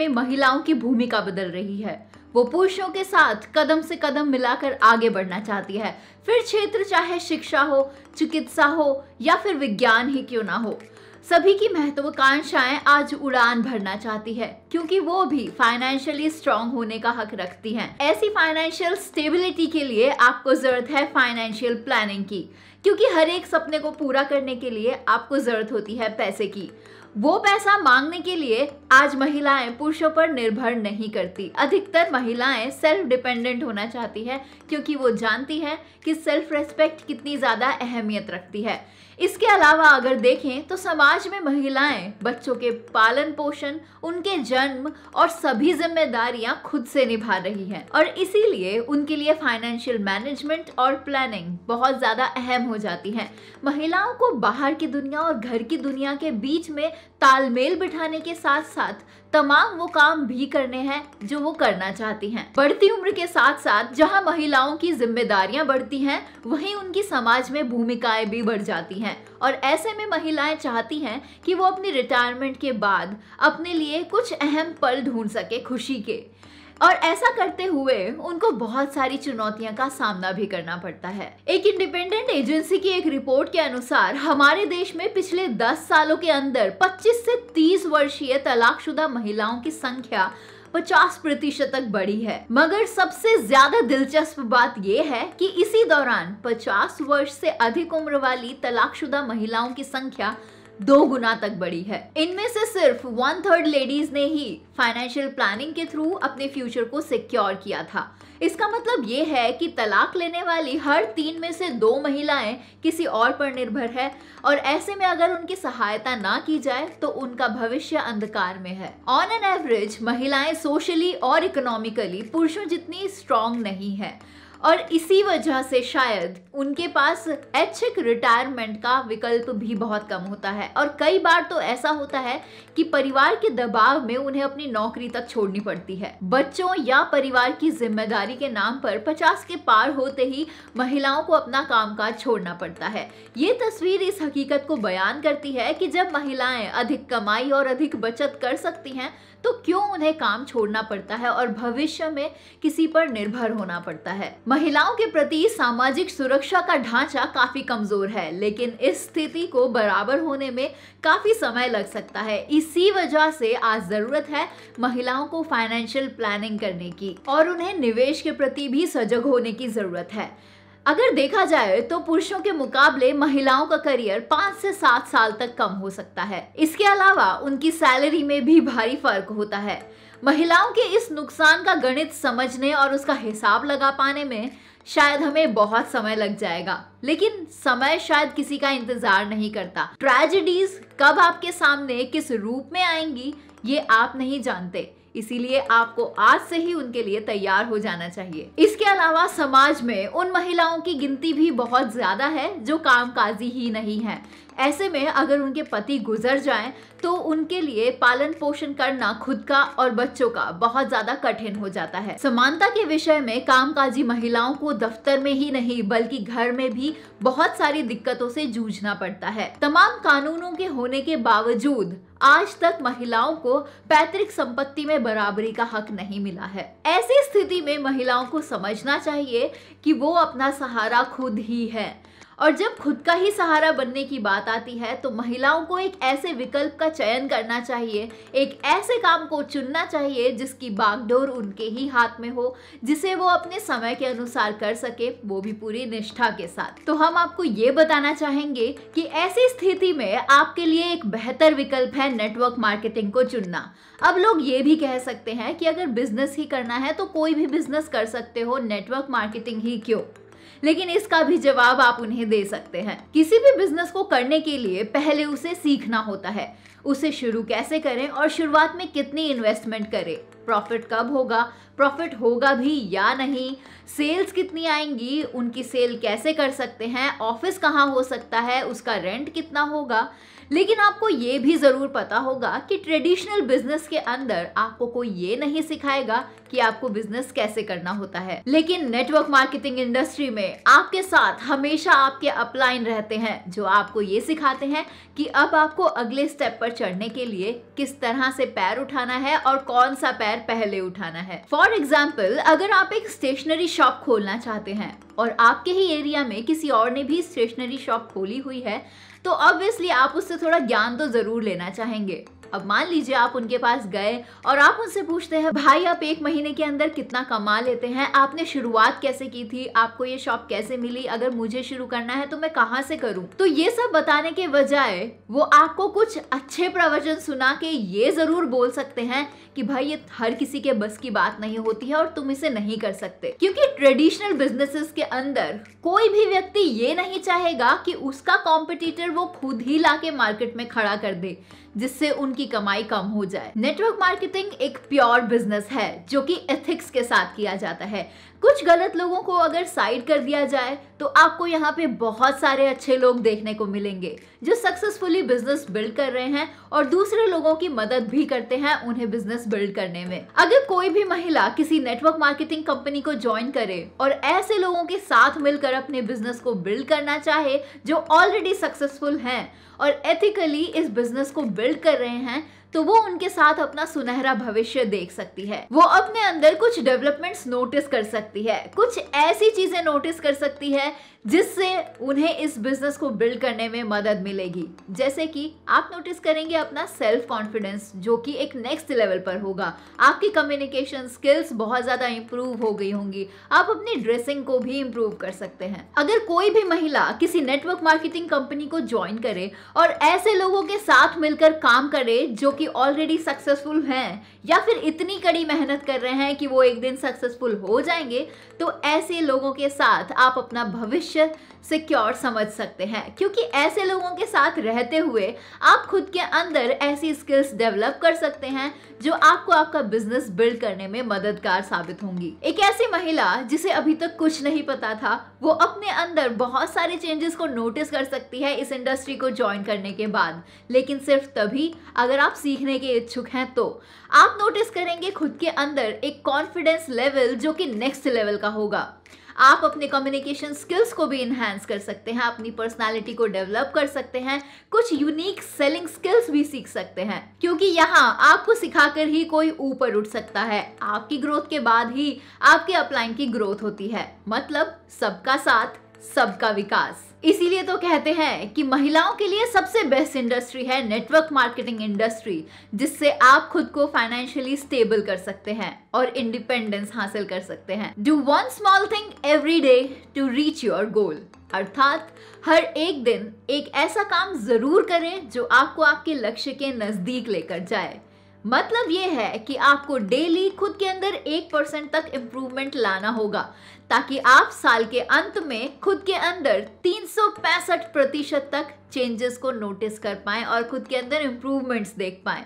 में महिलाओं की भूमिका बदल रही है वो पुरुषों के साथ कदम से कदम मिलाकर आगे बढ़ना चाहती है फिर क्षेत्र चाहे शिक्षा हो चिकित्सा हो या फिर विज्ञान ही क्यों ना हो सभी की महत्वाकांक्षाएं आज उड़ान भरना चाहती है क्योंकि वो भी फाइनेंशियली स्ट्रांग होने का हक रखती हैं। ऐसी फाइनेंशियल स्टेबिलिटी के लिए आपको जरूरत है फाइनेंशियल प्लानिंग की क्योंकि हर एक सपने को पूरा करने के लिए आपको जरूरत होती है पैसे की वो पैसा मांगने के लिए आज महिलाएं पुरुषों पर निर्भर नहीं करती अधिकतर महिलाएं सेल्फ डिपेंडेंट होना चाहती है क्योंकि वो जानती है कि सेल्फ रेस्पेक्ट कितनी ज़्यादा अहमियत रखती है इसके अलावा अगर देखें तो समाज में महिलाएं बच्चों के पालन पोषण उनके जन्म और सभी जिम्मेदारियां खुद से निभा रही हैं और इसीलिए उनके लिए फाइनेंशियल मैनेजमेंट और प्लानिंग बहुत ज़्यादा अहम हो जाती है महिलाओं को बाहर की दुनिया और घर की दुनिया के बीच में तालमेल बिठाने के साथ साथ तमाम वो काम भी करने हैं जो वो करना चाहती हैं। बढ़ती उम्र के साथ साथ जहां महिलाओं की जिम्मेदारियां बढ़ती हैं वहीं उनकी समाज में भूमिकाएं भी बढ़ जाती हैं और ऐसे में महिलाएं चाहती हैं कि वो अपनी रिटायरमेंट के बाद अपने लिए कुछ अहम पल ढूंढ सके खुशी के और ऐसा करते हुए उनको बहुत सारी चुनौतियां का सामना भी करना पड़ता है एक इंडिपेंडेंट एजेंसी की एक रिपोर्ट के अनुसार हमारे देश में पिछले 10 सालों के अंदर 25 से 30 वर्षीय तलाकशुदा महिलाओं की संख्या 50 प्रतिशत तक बढ़ी है मगर सबसे ज्यादा दिलचस्प बात यह है कि इसी दौरान 50 वर्ष से अधिक उम्र वाली तलाकशुदा महिलाओं की संख्या दो गुना तक बढ़ी है इनमें से सिर्फ वन थर्ड लेडीज ने ही फाइनेंशियल प्लानिंग के थ्रू अपने फ्यूचर को सिक्योर किया था इसका मतलब ये है कि तलाक लेने वाली हर तीन में से दो महिलाएं किसी और पर निर्भर है और ऐसे में अगर उनकी सहायता ना की जाए तो उनका भविष्य अंधकार में है ऑन एन एवरेज महिलाएं सोशली और इकोनॉमिकली पुरुषों जितनी स्ट्रांग नहीं है और इसी वजह से शायद उनके पास ऐच्छिक रिटायरमेंट का विकल्प भी बहुत कम होता है और कई बार तो ऐसा होता है कि परिवार के दबाव में उन्हें अपनी नौकरी तक छोड़नी पड़ती है बच्चों या परिवार की जिम्मेदारी के नाम पर पचास के पार होते ही महिलाओं को अपना कामकाज छोड़ना पड़ता है ये तस्वीर इस हकीकत को बयान करती है कि जब महिलाएं अधिक कमाई और अधिक बचत कर सकती हैं तो क्यों उन्हें काम छोड़ना पड़ता है और भविष्य में किसी पर निर्भर होना पड़ता है महिलाओं के प्रति सामाजिक सुरक्षा का ढांचा काफी कमजोर है लेकिन इस स्थिति को बराबर होने में काफी समय लग सकता है इसी वजह से आज जरूरत है महिलाओं को फाइनेंशियल प्लानिंग करने की और उन्हें निवेश के प्रति भी सजग होने की जरूरत है अगर देखा जाए तो पुरुषों के मुकाबले महिलाओं का करियर पाँच से सात साल तक कम हो सकता है इसके अलावा उनकी सैलरी में भी भारी फर्क होता है महिलाओं के इस नुकसान का गणित समझने और उसका हिसाब लगा पाने में शायद हमें बहुत समय लग जाएगा लेकिन समय शायद किसी का इंतजार नहीं करता ट्रेजिडीज कब आपके सामने किस रूप में आएंगी ये आप नहीं जानते इसीलिए आपको आज से ही उनके लिए तैयार हो जाना चाहिए इसके अलावा समाज में उन महिलाओं की गिनती भी बहुत ज्यादा है जो कामकाजी ही नहीं है ऐसे में अगर उनके पति गुजर जाएं तो उनके लिए पालन पोषण करना खुद का और बच्चों का बहुत ज्यादा कठिन हो जाता है समानता के विषय में कामकाजी महिलाओं को दफ्तर में ही नहीं बल्कि घर में भी बहुत सारी दिक्कतों से जूझना पड़ता है तमाम कानूनों के होने के बावजूद आज तक महिलाओं को पैतृक संपत्ति में बराबरी का हक नहीं मिला है ऐसी स्थिति में महिलाओं को समझना चाहिए कि वो अपना सहारा खुद ही है और जब खुद का ही सहारा बनने की बात आती है तो महिलाओं को एक ऐसे विकल्प का चयन करना चाहिए एक ऐसे काम को चुनना चाहिए जिसकी बागडोर उनके ही हाथ में हो जिसे वो अपने समय के अनुसार कर सके वो भी पूरी निष्ठा के साथ तो हम आपको ये बताना चाहेंगे कि ऐसी स्थिति में आपके लिए एक बेहतर विकल्प है नेटवर्क मार्केटिंग को चुनना अब लोग ये भी कह सकते हैं कि अगर बिजनेस ही करना है तो कोई भी बिजनेस कर सकते हो नेटवर्क मार्केटिंग ही क्यों लेकिन इसका भी जवाब आप उन्हें दे सकते हैं किसी भी बिजनेस को करने के लिए पहले उसे सीखना होता है उसे शुरू कैसे करें और शुरुआत में कितनी इन्वेस्टमेंट करें प्रॉफिट कब होगा प्रॉफिट होगा भी या नहीं सेल्स कितनी आएंगी उनकी सेल कैसे कर सकते हैं ऑफिस कहाँ हो सकता है उसका रेंट कितना होगा लेकिन आपको ये भी ज़रूर पता होगा कि ट्रेडिशनल बिजनेस के अंदर आपको कोई ये नहीं सिखाएगा कि आपको बिजनेस कैसे करना होता है लेकिन नेटवर्क मार्केटिंग इंडस्ट्री में आपके साथ हमेशा आपके अपलाइन रहते हैं जो आपको ये सिखाते हैं कि अब आपको अगले स्टेप पर चढ़ने के लिए किस तरह से पैर उठाना है और कौन सा पैर पैर पहले उठाना है फॉर एग्जाम्पल अगर आप एक स्टेशनरी शॉप खोलना चाहते हैं और आपके ही एरिया में किसी और ने भी स्टेशनरी शॉप खोली हुई है तो ऑब्वियसली आप उससे थोड़ा ज्ञान तो ज़रूर लेना चाहेंगे अब मान लीजिए आप उनके पास गए और आप उनसे पूछते हैं भाई आप एक महीने के अंदर कितना कमा लेते हैं आपने शुरुआत कैसे की थी आपको ये शॉप कैसे मिली अगर मुझे शुरू करना है तो मैं कहाँ से करूँ तो ये सब बताने के बजाय वो आपको कुछ अच्छे प्रवचन सुना के ये जरूर बोल सकते हैं कि भाई ये हर किसी के बस की बात नहीं होती है और तुम इसे नहीं कर सकते क्योंकि ट्रेडिशनल बिजनेसेस के अंदर कोई भी व्यक्ति ये नहीं चाहेगा कि उसका कॉम्पिटिटर वो खुद ही लाके मार्केट में खड़ा कर दे जिससे उनकी कमाई कम हो जाए नेटवर्क मार्केटिंग एक प्योर बिजनेस है जो कि एथिक्स के साथ किया जाता है कुछ गलत लोगों को अगर साइड कर दिया जाए तो आपको यहाँ पे बहुत सारे अच्छे लोग देखने को मिलेंगे जो सक्सेसफुली बिजनेस बिल्ड कर रहे हैं और दूसरे लोगों की मदद भी करते हैं उन्हें बिजनेस बिल्ड करने में अगर कोई भी महिला किसी नेटवर्क मार्केटिंग कंपनी को ज्वाइन करे और ऐसे लोगों के साथ मिलकर अपने बिजनेस को बिल्ड करना चाहे जो ऑलरेडी सक्सेसफुल हैं और एथिकली इस बिजनेस को बिल्ड कर रहे हैं तो वो उनके साथ अपना सुनहरा भविष्य देख सकती है वो अपने अंदर कुछ डेवलपमेंट नोटिस कर सकती है कुछ ऐसी चीजें नोटिस कर सकती है जिससे उन्हें इस बिजनेस को बिल्ड करने में मदद मिलेगी जैसे कि आप नोटिस करेंगे अपना सेल्फ कॉन्फिडेंस जो कि एक नेक्स्ट लेवल पर होगा आपकी कम्युनिकेशन स्किल्स बहुत ज़्यादा इंप्रूव हो गई होंगी आप अपनी ड्रेसिंग को भी इंप्रूव कर सकते हैं अगर कोई भी महिला किसी नेटवर्क मार्केटिंग कंपनी को ज्वाइन करे और ऐसे लोगों के साथ मिलकर काम करे जो कि ऑलरेडी सक्सेसफुल हैं या फिर इतनी कड़ी मेहनत कर रहे हैं कि वो एक दिन सक्सेसफुल हो जाएंगे तो ऐसे लोगों के साथ आप अपना भविष्य सिक्योर समझ सकते हैं क्योंकि ऐसे लोगों के साथ रहते हुए आप खुद के अंदर ऐसी स्किल्स डेवलप कर सकते हैं जो आपको आपका बिजनेस बिल्ड करने में मददगार साबित होंगी एक ऐसी महिला जिसे अभी तक कुछ नहीं पता था वो अपने अंदर बहुत सारे चेंजेस को नोटिस कर सकती है इस इंडस्ट्री को ज्वाइन करने के बाद लेकिन सिर्फ तभी अगर आप सीखने के इच्छुक हैं तो आप नोटिस करेंगे खुद के अंदर एक कॉन्फिडेंस लेवल जो कि नेक्स्ट लेवल का होगा आप अपने कम्युनिकेशन स्किल्स को भी इन्हांस कर सकते हैं अपनी पर्सनालिटी को डेवलप कर सकते हैं कुछ यूनिक सेलिंग स्किल्स भी सीख सकते हैं क्योंकि यहाँ आपको सिखाकर ही कोई ऊपर उठ सकता है आपकी ग्रोथ के बाद ही आपके अपलाइन की ग्रोथ होती है मतलब सबका साथ सबका विकास इसीलिए तो कहते हैं कि महिलाओं के लिए सबसे बेस्ट इंडस्ट्री है नेटवर्क मार्केटिंग इंडस्ट्री जिससे आप खुद को फाइनेंशियली स्टेबल कर सकते हैं और इंडिपेंडेंस हासिल कर सकते हैं do one small thing every day to reach your goal अर्थात हर एक दिन एक ऐसा काम जरूर करें जो आपको आपके लक्ष्य के नजदीक लेकर जाए मतलब ये है कि आपको डेली खुद के अंदर एक परसेंट तक इम्प्रूवमेंट लाना होगा ताकि आप साल के अंत में खुद के अंदर तीन प्रतिशत तक चेंजेस को नोटिस कर पाए और खुद के अंदर इम्प्रूवमेंट्स देख पाएं